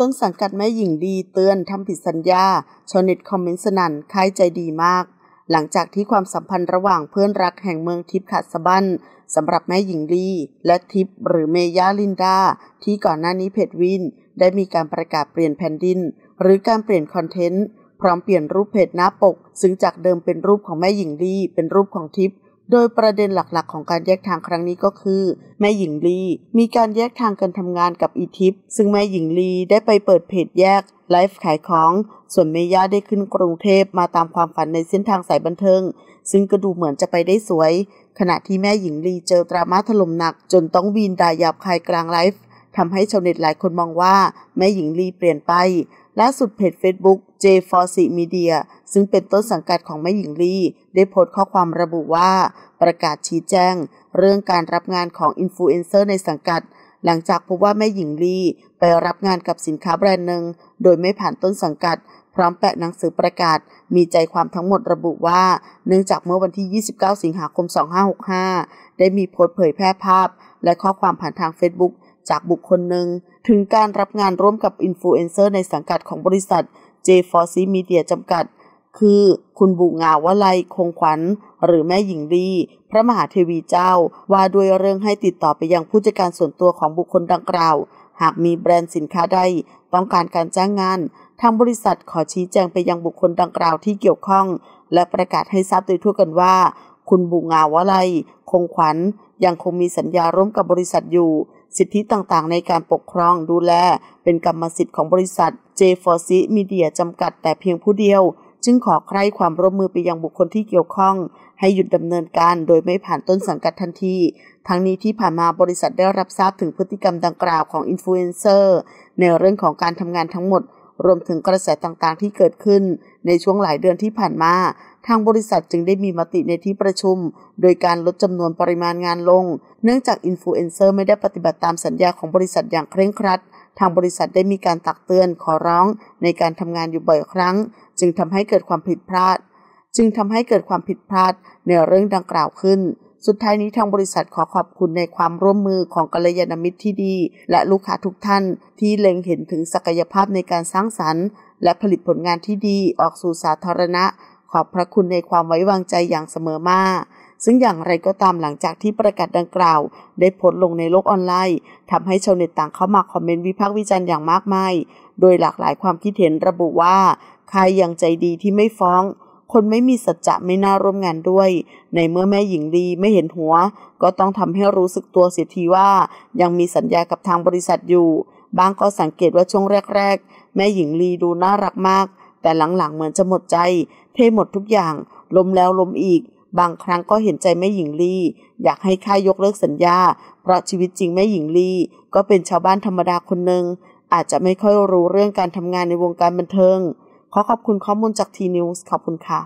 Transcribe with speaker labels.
Speaker 1: ต้นสังกัดแม่หญิงดีเตือนทำผิดสัญญาชนิดคอมเมนต์สนั่นคายใจดีมาก หลังจากที่ความสัมพันธ์ระหว่างเพื่อนรักแห่งเมืองทิพย์ขาดสะบั้นสำหรับแม่หญิงลีและทิพย์หรือเมย่าลินดาที่ก่อนหน้านี้เพจวิน ได้มีการประกาศเปลี่ยนแผ่นดิน หรือการเปลี่ยนคอนเทนต์พร้อมเปลี่ยนรูปเพจหน้าปก ซึ่งจากเดิมเป็นรูปของแม่หญิงลีเป็นรูปของทิพยโดยประเด็นหลักๆของการแยกทางครั้งนี้ก็คือแม่หญิงลี มีการแยกทางกันทำงานกับอีทิป ซึ่งแม่หญิงลีได้ไปเปิดเพจแยก ไลฟ์ขายของ ส่วนเมย่าได้ขึ้นกรุงเทพมาตามความฝันในเส้นทางสายบันเทิง ซึ่งก็ดูเหมือนจะไปได้สวย ขณะที่แม่หญิงลีเจอดราม่าถล่มหนักจนต้องวีนดาหยาบคายกลางไลฟ์ทำให้ชาวเน็ตหลายคนมองว่าแม่หญิงลีเปลี่ยนไปล่าสุดเพจ Facebook J4C Media ซึ่งเป็นต้นสังกัดของแม่หญิงลีได้โพสต์ข้อความระบุว่า ประกาศชี้แจงเรื่องการรับงานของอินฟลูเอนเซอร์ในสังกัดหลังจากพบว่าแม่หญิงลีไปรับงานกับสินค้าแบรนด์หนึ่ง โดยไม่ผ่านต้นสังกัด พร้อมแปะหนังสือประกาศมีใจความทั้งหมดระบุว่า เนื่องจากเมื่อวันที่ 29 สิงหาคม 2565 ได้มีโพสต์เผยแพร่ภาพและข้อความผ่านทาง Facebook จากบุคคลหนึ่งถึงการรับงานร่วมกับอินฟลูเอนเซอร์ในสังกัดของบริษัท J4C Media จำกัดคือคุณบุงาวลไลคงขวัญ หรือแม่หญิงลีพระมหาเทวีเจ้าว่าด้วยเรื่องให้ติดต่อไปยังผู้จัดการส่วนตัวของบุคคลดังกล่าว หากมีแบรนด์สินค้าใดต้องการการจ้างงานทางบริษัทขอชี้แจงไปยังบุคคลดังกล่าวที่เกี่ยวข้อง และประกาศให้ทราบโดยทั่วกันว่า คุณบุงาวลไลคงขวัญยังคงมีสัญญาร่วมกับบริษัทอยู่ สิทธิต่างๆ ในการปกครองดูแลเป็นกรรมสิทธิ์ของบริษัท J4C Media จำกัด แต่เพียงผู้เดียวจึงขอใครความร่วมมือไปยังบุคคลที่เกี่ยวข้อง ให้หยุดดำเนินการโดยไม่ผ่านต้นสังกัดทันทีทั้งนี้ที่ผ่านมาบริษัทได้รับทราบถึงพฤติกรรมดังกล่าวของอินฟลูเอนเซอร์ในเรื่องของการทำงานทั้งหมด รวมถึงกระแสต่างๆที่เกิดขึ้นในช่วงหลายเดือนที่ผ่านมา ทางบริษัทจึงได้มีมติในที่ประชุม โดยการลดจำนวนปริมาณงานลง เนื่องจากอินฟลูเอนเซอร์ไม่ได้ปฏิบัติตามสัญญาของบริษัทอย่างเคร่งครัดทางบริษัทได้มีการตักเตือนขอร้องในการทำงานอยู่บ่อยครั้งจึงทำให้เกิดความผิดพลาด จึงทำให้เกิดความผิดพลาด ในเรื่องดังกล่าวขึ้น สุดท้ายนี้ทางบริษัทขอขอบคุณในความร่วมมือของกัลยาณมิตรที่ดีและลูกค้าทุกท่านที่เล็งเห็นถึงศักยภาพในการสร้างสรรค์ และผลิตผลงานที่ดีออกสู่สาธารณะขอบพระคุณในความไว้วางใจอย่างเสมอมา ซึ่งอย่างไรก็ตามหลังจากที่ประกาศดังกล่าว ได้โพสต์ลงในโลกออนไลน์ ทำให้ชาวเน็ตต่างเข้ามาคอมเมนต์วิพากษ์วิจารณ์อย่างมากมาย โดยหลากหลายความคิดเห็นระบุว่า ใครยังใจดีที่ไม่ฟ้อง คนไม่มีสัจจะไม่น่าร่วมงานด้วย ในเมื่อแม่หญิงดีไม่เห็นหัว ก็ต้องทำให้รู้สึกตัวเสียทีว่า ยังมีสัญญากับทางบริษัทอยู่ บางก็สังเกตว่าช่วงแรกๆ แม่หญิงลีดูน่ารักมากแต่หลังๆ เหมือนจะหมดใจ เทหมดทุกอย่างล้มแล้วล้มอีก บางครั้งก็เห็นใจแม่หญิงลี่อยากให้ค่ายกเลิกสัญญา เพราะชีวิตจริงแม่หญิงลี่ก็เป็นชาวบ้านธรรมดาคนหนึ่งอาจจะไม่ค่อยรู้เรื่องการทำงานในวงการบันเทิง ขอขอบคุณข้อมูลจากทีนิวส์ ขอบคุณค่ะ